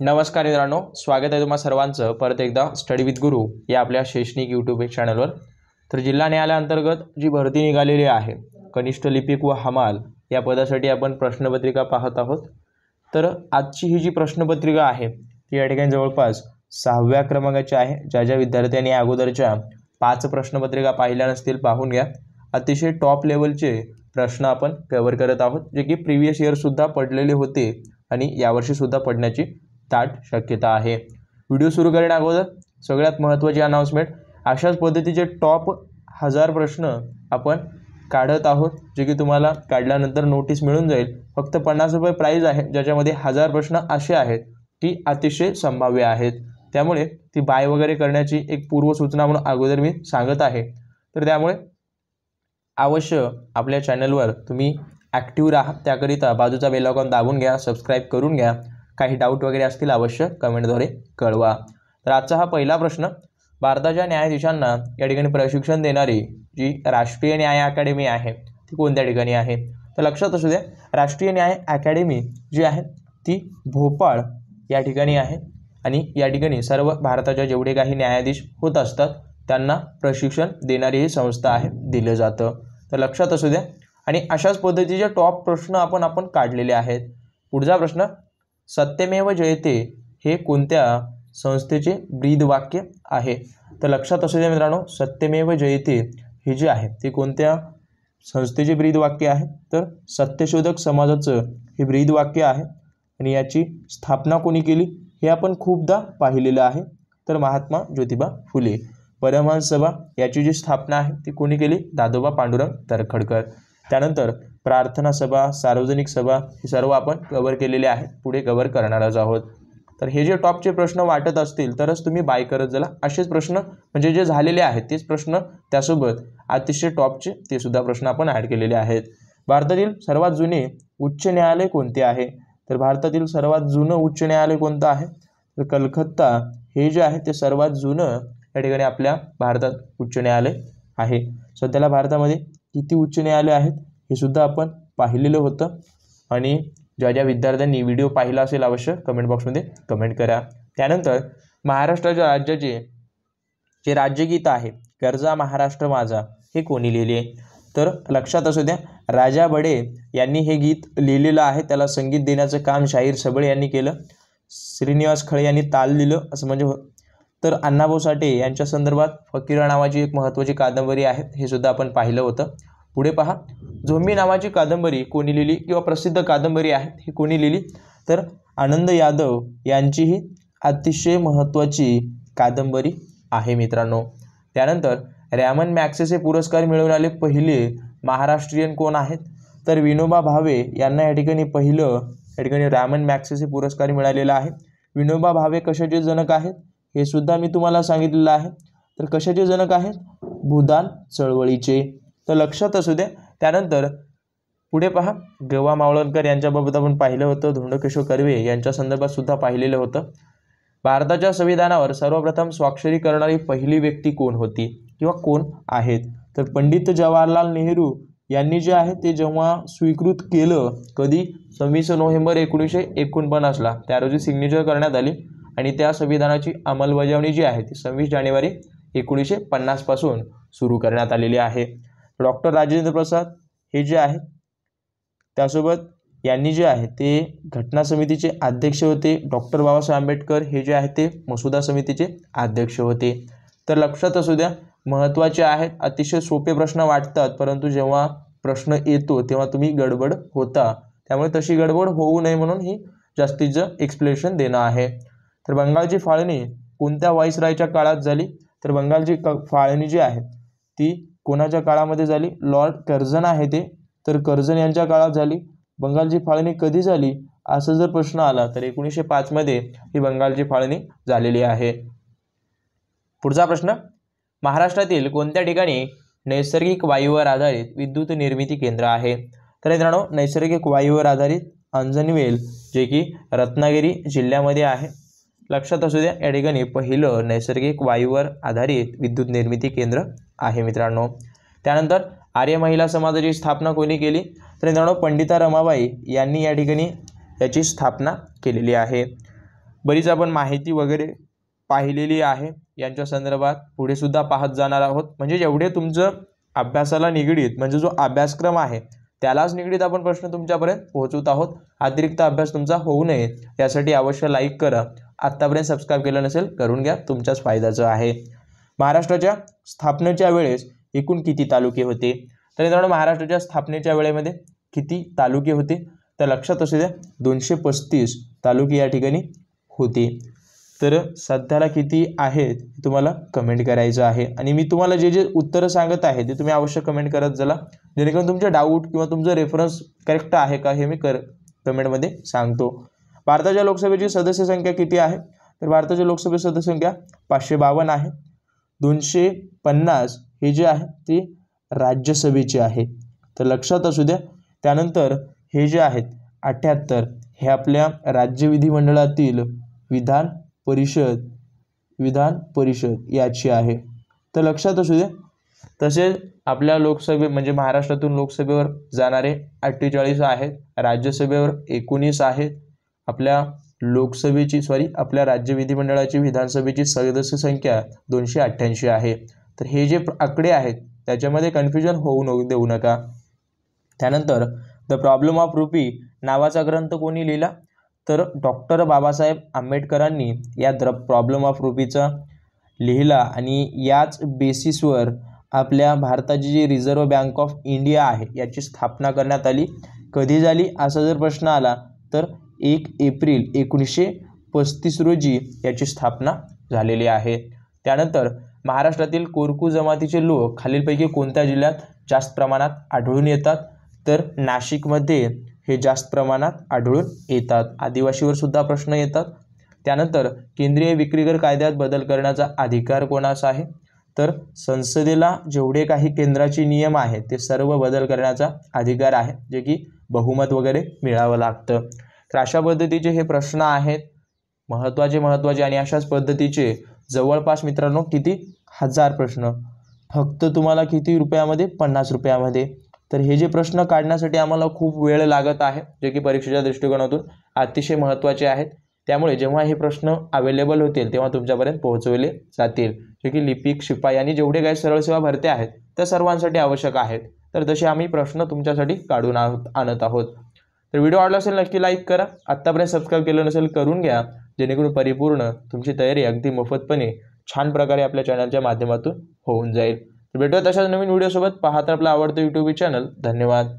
नमस्कार मित्रांनो स्वागत आहे तुम्हाला सर्वांचं परत एकदा स्टडी विथ गुरु या आपल्या शैक्षणिक यूट्यूब चॅनलवर तर जिल्हा न्यायालयाअंतर्गत जी भरती निघालेली आहे कनिष्ठ लिपिक व हमाल या पदासाठी आपण प्रश्नपत्रिका पाहत आहोत तर आजची ही जी प्रश्नपत्रिका आहे ती या ठिकाणी जवळपास सहाव्या क्रमांकाची आहे ज्या ज्या विद्यार्थ्यांनी अगोदरच्या पाच प्रश्नपत्रिका पाहिल्या नसतील पाहून घ्या अतिशय टॉप लेवलचे प्रश्न आपण कव्हर करत आहोत जे की प्रिव्हियस इयरसुद्धा पडलेले होते आणि यावर्षीसुद्धा पडण्याची ताट शक्यता आहे व्हिडिओ सुरू करण्या अगोदर सगळ्यात महत्त्वाची अनाऊन्समेंट अशाच पद्धतीचे टॉप हजार प्रश्न आपण काढत आहोत जे की तुम्हाला काढल्यानंतर नोटीस मिळून जाईल फक्त पन्नास रुपये प्राईज आहे ज्याच्यामध्ये हजार प्रश्न असे आहेत की अतिशय संभाव्य आहेत त्यामुळे ती बाय वगैरे करण्याची एक पूर्वसूचना म्हणून अगोदर मी सांगत आहे तर त्यामुळे अवश्य आपल्या चॅनलवर तुम्ही ॲक्टिव्ह राहा त्याकरिता बाजूचा बेलॉकॉन दाबून घ्या सबस्क्राईब करून घ्या काही डाऊट वगैरे असतील अवश्य कमेंटद्वारे कळवा तर आजचा हा पहिला प्रश्न भारताच्या न्यायाधीशांना या ठिकाणी प्रशिक्षण देणारी जी राष्ट्रीय न्याय अकॅडमी आहे ती कोणत्या ठिकाणी आहे तर लक्षात असू द्या राष्ट्रीय न्याय अकॅडमी जी आहे ती भोपाळ या ठिकाणी आहे आणि या ठिकाणी सर्व भारताच्या जेवढे काही न्यायाधीश होत असतात त्यांना प्रशिक्षण देणारी ही संस्था आहे दिलं जातं तर लक्षात असू द्या आणि अशाच पद्धतीचे टॉप प्रश्न आपण आपण काढलेले आहेत पुढचा प्रश्न सत्यमेव जयते हे कोणत्या संस्थेचे ब्रीद वाक्य आहे तर लक्षात असू द्या मित्रांनो सत्यमेव जयते हे जे आहे ते कोणत्या संस्थेचे ब्रीद वाक्य आहे तर सत्यशोधक समाजाचं हे ब्रीद वाक्य आहे आणि याची स्थापना कोणी केली हे आपण खूपदा पाहिलेलं आहे तर महात्मा ज्योतिबा फुले परमहंस सभा याची जी स्थापना आहे ती कोणी केली दादोबा पांडुरंग तरखडकर त्यानंतर प्रार्थना सभा सार्वजनिक सभा हे सर्व आपण कव्हर केलेले आहेत पुढे कव्हर करणारच आहोत तर हे जे टॉपचे प्रश्न वाटत असतील तरच तुम्ही बाय करत जाला असेच प्रश्न म्हणजे जे झालेले आहेत तेच प्रश्न त्यासोबत अतिशय टॉपचे ते सुद्धा प्रश्न आपण ॲड केलेले आहेत भारतातील सर्वात जुने उच्च न्यायालय कोणते आहे तर भारतातील सर्वात जुनं उच्च न्यायालय कोणतं आहे तर कलकत्ता हे जे आहे ते सर्वात जुनं या ठिकाणी आपल्या भारतात उच्च न्यायालय आहे सध्याला भारतामध्ये किती उच्च न्यायालय आहेत हे सुद्धा आपण पाहिलेलं होतं आणि ज्या ज्या विद्यार्थ्यांनी व्हिडिओ पाहिला असेल अवश्य कमेंट बॉक्समध्ये कमेंट करा त्यानंतर महाराष्ट्राच्या राज्याचे जे राज्यगीत आहे गरजा महाराष्ट्र माझा हे कोणी लिहिले तर लक्षात असू द्या राजा बडे यांनी हे गीत लिहिलेलं आहे त्याला संगीत देण्याचं काम शाहीर सबळे यांनी केलं श्रीनिवास खळे यांनी ताल दिलं असं म्हणजे तर अण्णाभाऊ साठे यांच्या संदर्भात फकीरा नावाची एक महत्त्वाची कादंबरी आहे हे सुद्धा आपण पाहिलं होतं पुढे पहा झोंबी नावाची कादंबरी कोणी लिहिली किंवा प्रसिद्ध कादंबरी आहे ही कोणी लिहिली तर आनंद यादव यांची ही अतिशय महत्त्वाची कादंबरी आहे मित्रांनो त्यानंतर रॅमन मॅक्सेसे पुरस्कार मिळवणारे पहिले महाराष्ट्रीयन कोण आहेत तर विनोबा भावे यांना या ठिकाणी पहिलं या ठिकाणी रॅमन मॅक्सेसे पुरस्कार मिळालेला आहे विनोबा भावे कशाचे जनक आहेत हे सुद्धा मी तुम्हाला सांगितलेलं आहे तर कशाचे जनक आहेत भूदान चळवळीचे तर लक्षात असू द्या त्यानंतर पुढे पहा गवा मावळणकर यांच्याबाबत आपण पाहिलं होतं धोंडकिशोर कर्वे यांच्या संदर्भात सुद्धा पाहिलेलं होतं भारताच्या संविधानावर सर्वप्रथम स्वाक्षरी करणारी पहिली व्यक्ती कोण होती किंवा कोण आहेत तर पंडित जवाहरलाल नेहरू यांनी जे आहे ते जेव्हा स्वीकृत केलं कधी सव्वीस नोव्हेंबर एकोणीसशे एकोणपन्नासला त्या रोजी सिग्नेचर करण्यात आली आणि त्या संविधानाची अंमलबजावणी जी आहे ती सव्वीस जानेवारी एकोणीसशे पन्नासपासून सुरू करण्यात आलेली आहे डॉक्टर राजेंद्र प्रसाद हे जे आहे त्यासोबत यांनी जे आहे ते घटना समितीचे अध्यक्ष होते डॉक्टर बाबासाहेब आंबेडकर हे जे आहे ते मसुदा समितीचे अध्यक्ष होते तर लक्षात असू द्या महत्त्वाचे आहेत अतिशय सोपे प्रश्न वाटतात परंतु जेव्हा प्रश्न येतो तेव्हा तुम्ही गडबड होता त्यामुळे तशी गडबड होऊ नये म्हणून ही जास्तीत जास्त एक्सप्लेनेशन देणं आहे तर बंगालची फाळणी कोणत्या वाईसरायच्या काळात झाली तर बंगालची क फाळणी जी आहे ती कोणाच्या काळामध्ये झाली लॉर्ड कर्झन आहे ते तर कर्जन यांच्या काळात झाली बंगालची फाळणी कधी झाली असा जर प्रश्न आला तर एकोणीसशे पाचमध्ये ही बंगालची फाळणी झालेली आहे पुढचा प्रश्न महाराष्ट्रातील कोणत्या ठिकाणी नैसर्गिक वायूवर आधारित विद्युत निर्मिती केंद्र आहे तर मित्रांनो नैसर्गिक वायूवर आधारित अंजनवेल जे की रत्नागिरी जिल्ह्यामध्ये आहे लक्षात असू द्या या ठिकाणी पहिलं नैसर्गिक वायूवर आधारित विद्युत निर्मिती केंद्र आहे मित्रांनो त्यानंतर आर्य महिला समाजाची स्थापना कोणी केली तर मित्रांनो पंडिता रमाबाई यांनी या ठिकाणी याची स्थापना केलेली आहे बरीच आपण माहिती वगैरे पाहिलेली आहे यांच्या संदर्भात पुढे सुद्धा पाहत जाणार आहोत म्हणजे जेवढे तुमचं अभ्यासाला निगडीत म्हणजे जो अभ्यासक्रम आहे त्यालाच निगडीत आपण प्रश्न तुमच्यापर्यंत पोहोचवत आहोत अतिरिक्त अभ्यास तुमचा होऊ नये यासाठी अवश्य लाईक करा आत्तापर्यंत सबस्क्राईब केलं नसेल करून घ्या तुमच्याच फायद्याचं आहे महाराष्ट्राच्या स्थापनेच्या वेळेस एकूण किती तालुके होते तर मित्रांनो महाराष्ट्राच्या स्थापनेच्या वेळेमध्ये किती तालुके होते तर लक्षात असू द्या दोनशे पस्तीस तालुके या ठिकाणी होते तर सध्याला किती आहेत तुम्हाला कमेंट करायचं आहे आणि मी तुम्हाला जे जे उत्तरं सांगत आहे ते तुम्ही अवश्य कमेंट करत जाला जेणेकरून तुमचे डाऊट किंवा तुमचं रेफरन्स करेक्ट आहे का हे मी कर कमेंटमध्ये सांगतो भारताच्या लोकसभेची सदस्य संख्या किती आहे तर भारताच्या सदस्य संख्या पाचशे बावन्न आहे दोनशे पन्नास हे जे आहे ते राज्यसभेची आहे तर लक्षात असू द्या त्यानंतर हे जे आहेत अठ्ठ्याहत्तर हे आपल्या राज्य विधिमंडळातील विधान परिषद विधान परिषद याची आहे तर लक्षात असू द्या तसेच आपल्या लोकसभे म्हणजे महाराष्ट्रातून लोकसभेवर जाणारे अठ्ठेचाळीस आहेत राज्यसभेवर एकोणीस आहेत आपल्या लोकसभेची सॉरी आपल्या राज्य विधिमंडळाची विधानसभेची सदस्य संख्या दोनशे अठ्ठ्याऐंशी आहे तर हे जे आकडे आहेत त्याच्यामध्ये कन्फ्युजन होऊ न देऊ नका त्यानंतर द प्रॉब्लेम ऑफ रुपी नावाचा ग्रंथ कोणी लिहिला तर डॉक्टर बाबासाहेब आंबेडकरांनी या द्र प्रॉब्लेम ऑफ रुपीचा लिहिला आणि याच बेसिसवर आपल्या भारताची जी रिझर्व्ह बँक ऑफ इंडिया आहे याची स्थापना करण्यात आली कधी झाली असा जर प्रश्न आला तर एक एप्रिल एकोणीसशे पस्तीस रोजी याची स्थापना झालेली आहे त्यानंतर महाराष्ट्रातील कोरकू जमातीचे लोक खालीलपैकी कोणत्या जिल्ह्यात जास्त प्रमाणात आढळून येतात तर नाशिकमध्ये हे जास्त प्रमाणात आढळून येतात आदिवासीवर सुद्धा प्रश्न येतात त्यानंतर केंद्रीय विक्रीकर कायद्यात बदल करण्याचा अधिकार कोणाचा आहे तर संसदेला जेवढे काही केंद्राचे नियम आहेत ते सर्व बदल करण्याचा अधिकार आहे जे की बहुमत वगैरे मिळावं लागतं तर अशा पद्धतीचे हे प्रश्न आहेत महत्त्वाचे महत्त्वाचे आणि अशाच पद्धतीचे जवळपास मित्रांनो किती हजार प्रश्न फक्त तुम्हाला किती रुपयामध्ये पन्नास रुपयामध्ये तर हे जे प्रश्न काढण्यासाठी आम्हाला खूप वेळ लागत आहे जे की परीक्षेच्या दृष्टिकोनातून अतिशय महत्त्वाचे आहेत त्यामुळे जेव्हा हे प्रश्न अवेलेबल होतील तेव्हा तुमच्यापर्यंत पोहोचवले जातील जे की लिपिक शिपाई आणि जेवढे काही सरळ सेवा भरते आहेत त्या सर्वांसाठी आवश्यक आहेत तर तसे आम्ही प्रश्न तुमच्यासाठी काढून आणत आहोत तर व्हिडिओ आवडला असेल नक्की लाईक करा आत्तापर्यंत सबस्क्राईब केलं नसेल करून घ्या जेणेकरून परिपूर्ण तुमची तयारी अगदी मोफतपणे छान प्रकारे आपल्या चॅनलच्या माध्यमातून होऊन जाईल भेटूया तशाच नवीन व्हिडिओसोबत पाहत आपला आवडतं यूट्यूब चॅनल धन्यवाद